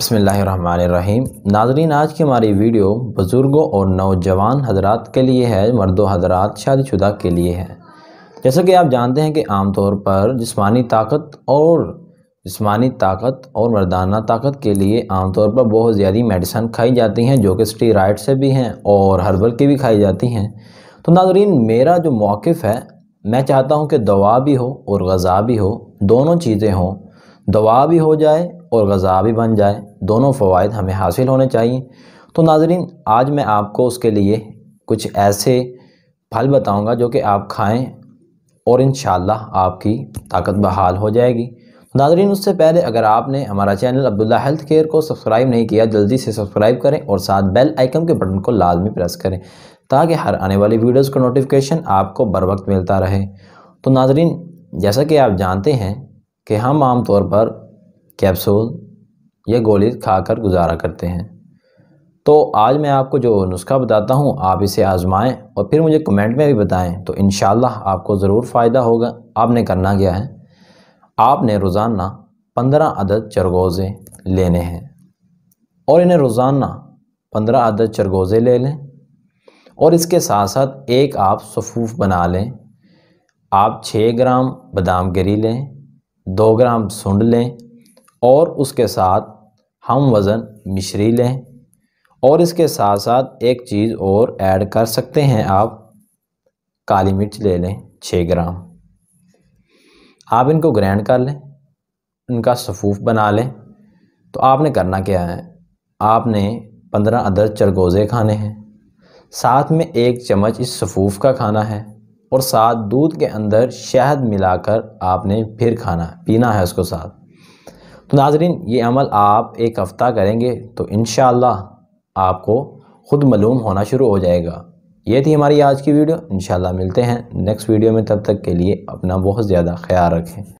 बसमीम नाजरीन आज की हमारी वीडियो बुज़ुर्गों और नौजवान हजरात के लिए है मर्द हजरात शादीशुदा के लिए है जैसा कि आप जानते हैं कि आमतौर पर जिस्मानी ताकत और जिस्मानी ताकत और मर्दाना ताकत के लिए आमतौर पर बहुत ज़्यादा मेडिसन खाई जाती हैं जो कि स्टीराइड से भी हैं और हर्बल की भी खाई जाती हैं तो नाजरीन मेरा जो मौक़ है मैं चाहता हूँ कि दवा भी हो और गज़ा भी हो दोनों चीज़ें हों दवा भी हो जाए और गज़ा भी बन जाए दोनों फ़वाद हमें हासिल होने चाहिए तो नाजरीन आज मैं आपको उसके लिए कुछ ऐसे फल बताऊँगा जो कि आप खाएँ और इन आपकी ताकत बहाल हो जाएगी नाजरीन उससे पहले अगर आपने हमारा चैनल अब्दुल्ला हेल्थ केयर को सब्सक्राइब नहीं किया जल्दी से सब्सक्राइब करें और साथ बेल आइकन के बटन को लाजमी प्रेस करें ताकि हर आने वाली वीडियोस का नोटिफिकेशन आपको बर वक्त मिलता रहे तो नाजरीन जैसा कि आप जानते हैं कि हम आमतौर पर कैप्सूल या गोली खाकर गुजारा करते हैं तो आज मैं आपको जो नुस्खा बताता हूँ आप इसे आजमाएं और फिर मुझे कमेंट में भी बताएं तो इन आपको ज़रूर फ़ायदा होगा आपने करना क्या है आपने रोज़ाना पंद्रह अदद चरगोज़े लेने हैं और इन्हें रोज़ाना पंद्रह अदद चरगोज़े ले लें और इसके साथ साथ एक आप सफूफ बना लें आप छः ग्राम बादाम गिरी लें दो ग्राम सुंड लें और उसके साथ हम वज़न मिश्री लें और इसके साथ साथ एक चीज़ और ऐड कर सकते हैं आप काली मिर्च ले लें छः ग्राम आप इनको ग्रैंड कर लें इनका सफूफ बना लें तो आपने करना क्या है आपने पंद्रह अदर चरगोज़े खाने हैं साथ में एक चम्मच इस सफूफ का खाना है और साथ दूध के अंदर शहद मिलाकर आपने फिर खाना पीना है उसको साथ तो नाजरीन ये अमल आप एक हफ़्ता करेंगे तो इन आपको ख़ुद मलूम होना शुरू हो जाएगा ये थी हमारी आज की वीडियो इन मिलते हैं नेक्स्ट वीडियो में तब तक के लिए अपना बहुत ज़्यादा ख्याल रखें